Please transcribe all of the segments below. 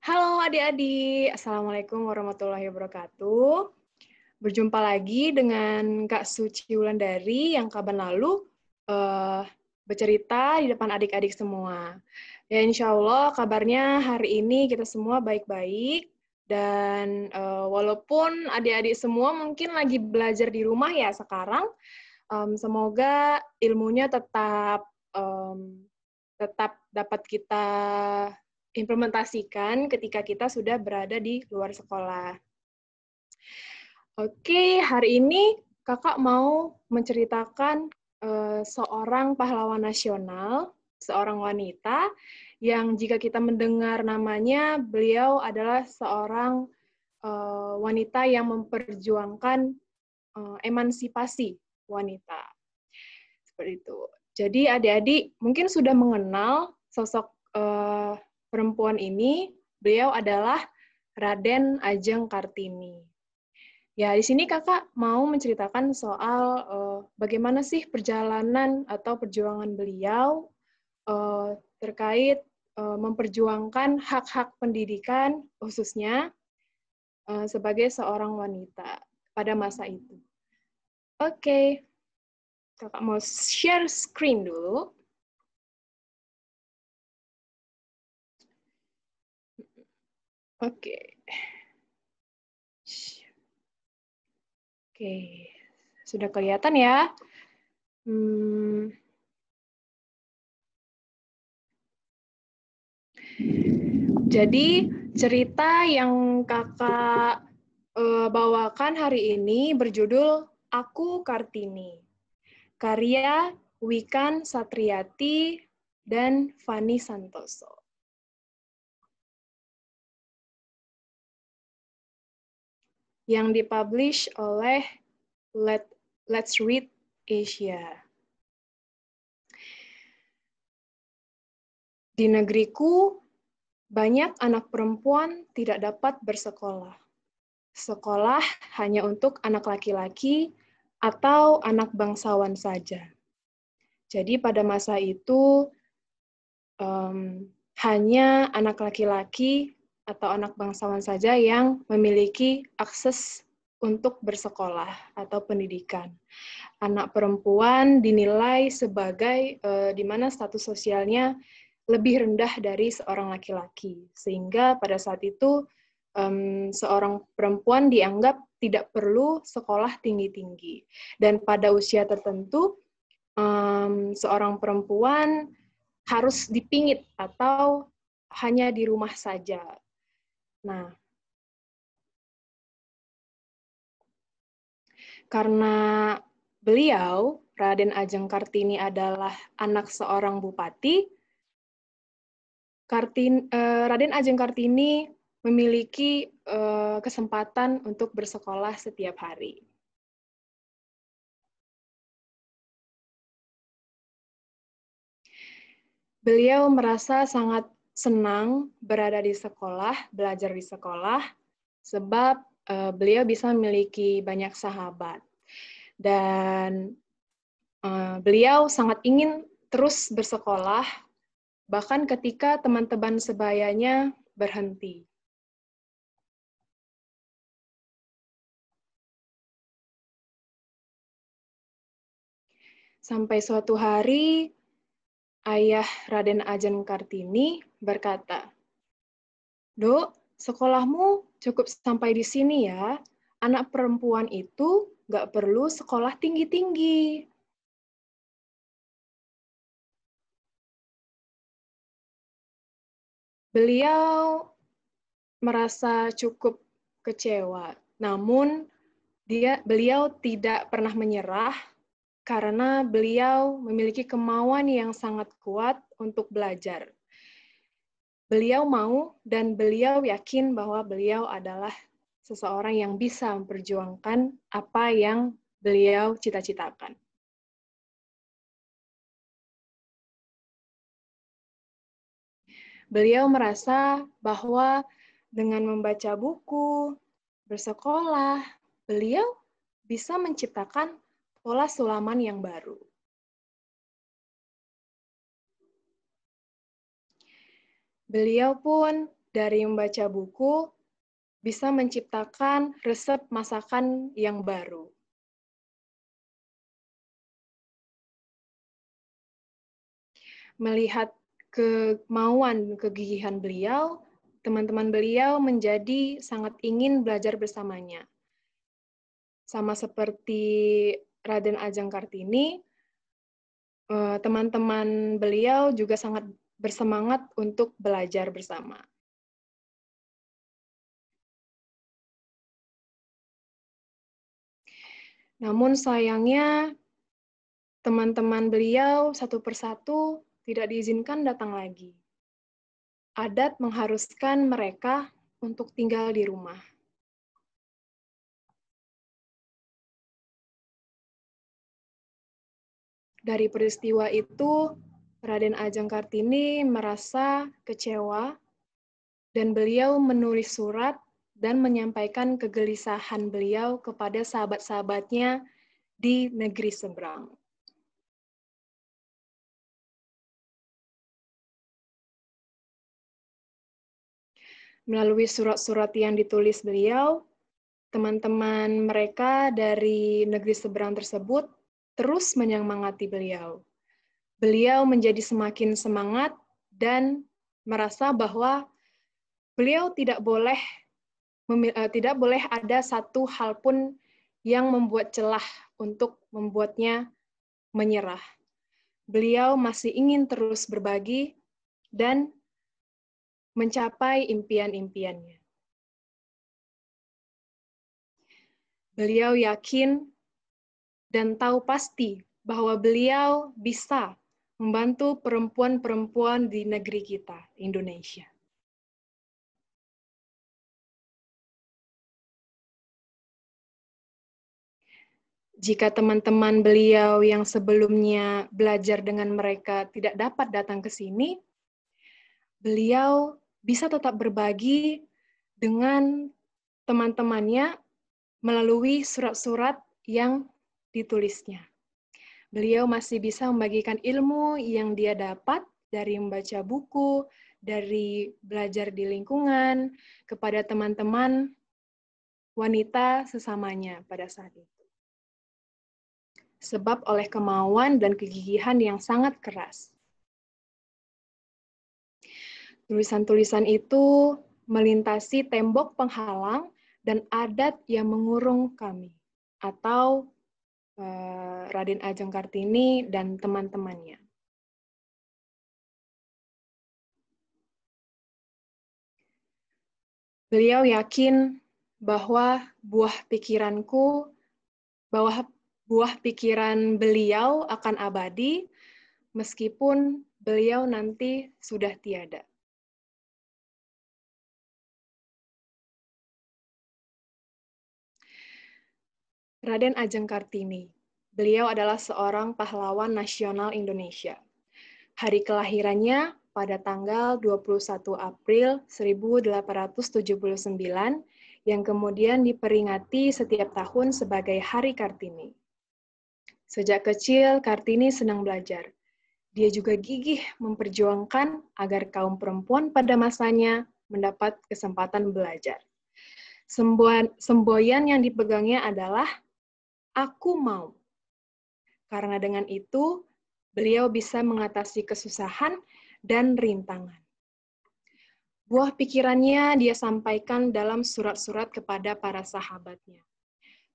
Halo adik-adik, Assalamualaikum warahmatullahi wabarakatuh. Berjumpa lagi dengan Kak Suci Wulandari yang kabar lalu uh, bercerita di depan adik-adik semua. Ya insya Allah kabarnya hari ini kita semua baik-baik dan uh, walaupun adik-adik semua mungkin lagi belajar di rumah ya sekarang, um, semoga ilmunya tetap um, tetap dapat kita implementasikan ketika kita sudah berada di luar sekolah. Oke, hari ini kakak mau menceritakan uh, seorang pahlawan nasional, seorang wanita yang jika kita mendengar namanya, beliau adalah seorang uh, wanita yang memperjuangkan uh, emansipasi wanita. Seperti itu. Jadi adik-adik mungkin sudah mengenal sosok uh, perempuan ini beliau adalah Raden Ajeng Kartini. Ya, di sini Kakak mau menceritakan soal uh, bagaimana sih perjalanan atau perjuangan beliau uh, terkait uh, memperjuangkan hak-hak pendidikan khususnya uh, sebagai seorang wanita pada masa itu. Oke. Okay. Kakak mau share screen dulu. Oke. Oke, sudah kelihatan ya. Hmm. Jadi cerita yang kakak uh, bawakan hari ini berjudul Aku Kartini, karya Wikan Satriati dan Fani Santoso. yang dipublish oleh Let, Let's Read Asia. Di negeriku, banyak anak perempuan tidak dapat bersekolah. Sekolah hanya untuk anak laki-laki atau anak bangsawan saja. Jadi pada masa itu um, hanya anak laki-laki atau anak bangsawan saja yang memiliki akses untuk bersekolah atau pendidikan. Anak perempuan dinilai sebagai e, di mana status sosialnya lebih rendah dari seorang laki-laki, sehingga pada saat itu um, seorang perempuan dianggap tidak perlu sekolah tinggi-tinggi, dan pada usia tertentu um, seorang perempuan harus dipingit atau hanya di rumah saja Nah, karena beliau, Raden Ajeng Kartini adalah anak seorang bupati, Kartin eh, Raden Ajeng Kartini memiliki eh, kesempatan untuk bersekolah setiap hari. Beliau merasa sangat senang berada di sekolah, belajar di sekolah, sebab uh, beliau bisa memiliki banyak sahabat. Dan uh, beliau sangat ingin terus bersekolah, bahkan ketika teman-teman sebayanya berhenti. Sampai suatu hari, ayah Raden Ajeng Kartini berkata, Dok, sekolahmu cukup sampai di sini ya. Anak perempuan itu nggak perlu sekolah tinggi-tinggi. Beliau merasa cukup kecewa, namun dia beliau tidak pernah menyerah karena beliau memiliki kemauan yang sangat kuat untuk belajar. Beliau mau dan beliau yakin bahwa beliau adalah seseorang yang bisa memperjuangkan apa yang beliau cita-citakan. Beliau merasa bahwa dengan membaca buku, bersekolah, beliau bisa menciptakan pola sulaman yang baru. Beliau pun dari membaca buku bisa menciptakan resep masakan yang baru. Melihat kemauan, kegigihan beliau, teman-teman beliau menjadi sangat ingin belajar bersamanya. Sama seperti Raden Ajeng Kartini, eh, teman-teman beliau juga sangat bersemangat untuk belajar bersama. Namun sayangnya teman-teman beliau satu persatu tidak diizinkan datang lagi. Adat mengharuskan mereka untuk tinggal di rumah. Dari peristiwa itu, Raden Ajeng Kartini merasa kecewa dan beliau menulis surat dan menyampaikan kegelisahan beliau kepada sahabat-sahabatnya di negeri seberang. Melalui surat-surat yang ditulis beliau, teman-teman mereka dari negeri seberang tersebut terus menyemangati beliau. Beliau menjadi semakin semangat dan merasa bahwa beliau tidak boleh eh, tidak boleh ada satu hal pun yang membuat celah untuk membuatnya menyerah. Beliau masih ingin terus berbagi dan mencapai impian-impiannya. Beliau yakin dan tahu pasti bahwa beliau bisa membantu perempuan-perempuan di negeri kita, Indonesia. Jika teman-teman beliau yang sebelumnya belajar dengan mereka tidak dapat datang ke sini, beliau bisa tetap berbagi dengan teman-temannya melalui surat-surat yang ditulisnya. Beliau masih bisa membagikan ilmu yang dia dapat dari membaca buku, dari belajar di lingkungan, kepada teman-teman wanita sesamanya pada saat itu. Sebab oleh kemauan dan kegigihan yang sangat keras. Tulisan-tulisan itu melintasi tembok penghalang dan adat yang mengurung kami, atau Eh, Raden Ajeng Kartini dan teman-temannya. Beliau yakin bahwa buah pikiranku, bahwa buah pikiran beliau akan abadi meskipun beliau nanti sudah tiada. Raden Ajeng Kartini. Beliau adalah seorang pahlawan nasional Indonesia. Hari kelahirannya pada tanggal 21 April 1879 yang kemudian diperingati setiap tahun sebagai Hari Kartini. Sejak kecil, Kartini senang belajar. Dia juga gigih memperjuangkan agar kaum perempuan pada masanya mendapat kesempatan belajar. Semboyan, semboyan yang dipegangnya adalah aku mau. Karena dengan itu, beliau bisa mengatasi kesusahan dan rintangan. Buah pikirannya dia sampaikan dalam surat-surat kepada para sahabatnya.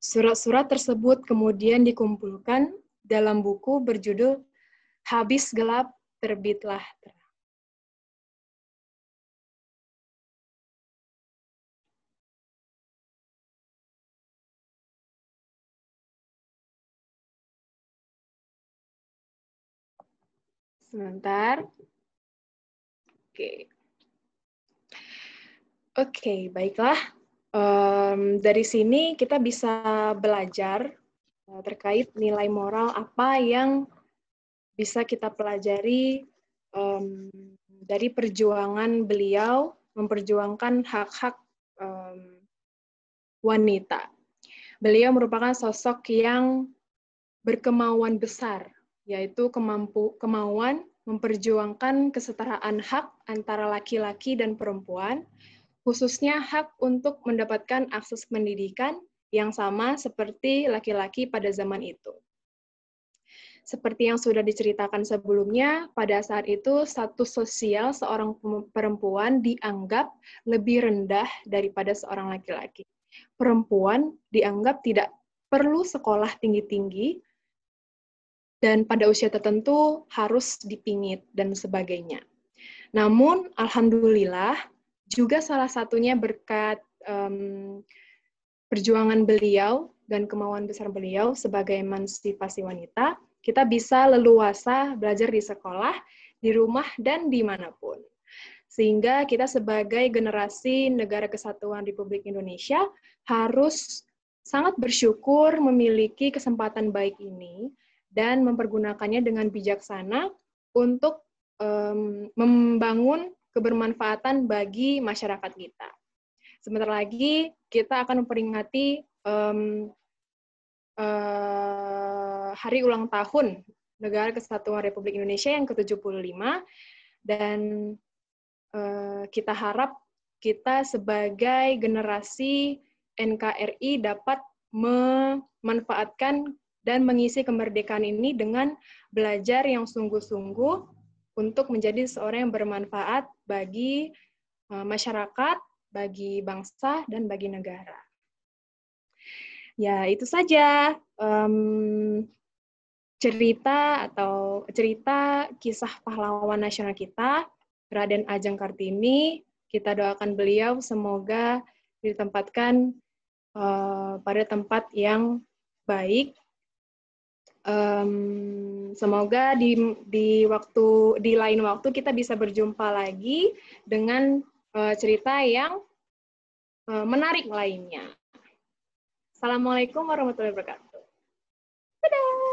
Surat-surat tersebut kemudian dikumpulkan dalam buku berjudul Habis Gelap Terbitlah Terang. Sebentar. Oke. Oke, baiklah. Um, dari sini kita bisa belajar eh, terkait nilai moral apa yang bisa kita pelajari um, dari perjuangan beliau memperjuangkan hak-hak um, wanita. Beliau merupakan sosok yang berkemauan besar yaitu kemampu, kemauan memperjuangkan kesetaraan hak antara laki-laki dan perempuan, khususnya hak untuk mendapatkan akses pendidikan yang sama seperti laki-laki pada zaman itu. Seperti yang sudah diceritakan sebelumnya, pada saat itu status sosial seorang perempuan dianggap lebih rendah daripada seorang laki-laki. Perempuan dianggap tidak perlu sekolah tinggi-tinggi dan pada usia tertentu harus dipingit dan sebagainya. Namun, alhamdulillah, juga salah satunya berkat um, perjuangan beliau dan kemauan besar beliau sebagai emansipasi wanita, kita bisa leluasa belajar di sekolah, di rumah, dan dimanapun. Sehingga kita sebagai generasi negara kesatuan Republik Indonesia harus sangat bersyukur memiliki kesempatan baik ini dan mempergunakannya dengan bijaksana untuk um, membangun kebermanfaatan bagi masyarakat kita. Sebentar lagi kita akan memperingati um, uh, hari ulang tahun Negara Kesatuan Republik Indonesia yang ke-75 dan uh, kita harap kita sebagai generasi NKRI dapat memanfaatkan dan mengisi kemerdekaan ini dengan belajar yang sungguh-sungguh untuk menjadi seorang yang bermanfaat bagi eh, masyarakat, bagi bangsa, dan bagi negara. Ya, itu saja um, cerita atau cerita kisah pahlawan nasional kita, Raden Ajeng Kartini. Kita doakan beliau semoga ditempatkan uh, pada tempat yang baik Um, semoga di di waktu di lain waktu kita bisa berjumpa lagi dengan uh, cerita yang uh, menarik lainnya. Assalamualaikum warahmatullahi wabarakatuh. Dadah.